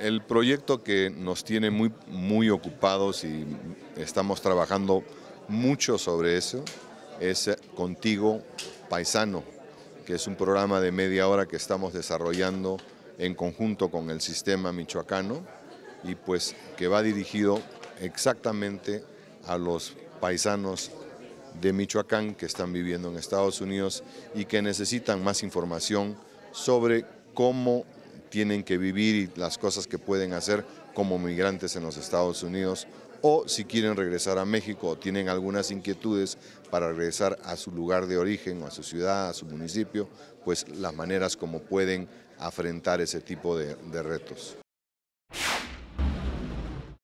El proyecto que nos tiene muy, muy ocupados y estamos trabajando mucho sobre eso es eh, Contigo Paisano, que es un programa de media hora que estamos desarrollando en conjunto con el sistema michoacano y pues que va dirigido exactamente a los paisanos de Michoacán que están viviendo en Estados Unidos y que necesitan más información sobre cómo tienen que vivir y las cosas que pueden hacer como migrantes en los Estados Unidos o si quieren regresar a México o tienen algunas inquietudes para regresar a su lugar de origen o a su ciudad, a su municipio, pues las maneras como pueden afrontar ese tipo de retos.